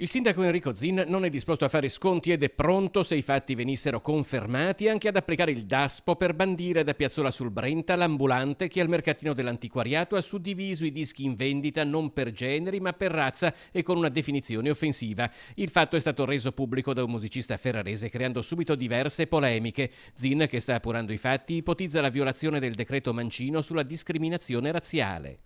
Il sindaco Enrico Zin non è disposto a fare sconti ed è pronto, se i fatti venissero confermati, anche ad applicare il DASPO per bandire da Piazzola sul Brenta l'ambulante che al mercatino dell'antiquariato ha suddiviso i dischi in vendita non per generi ma per razza e con una definizione offensiva. Il fatto è stato reso pubblico da un musicista ferrarese creando subito diverse polemiche. Zin, che sta appurando i fatti, ipotizza la violazione del decreto Mancino sulla discriminazione razziale.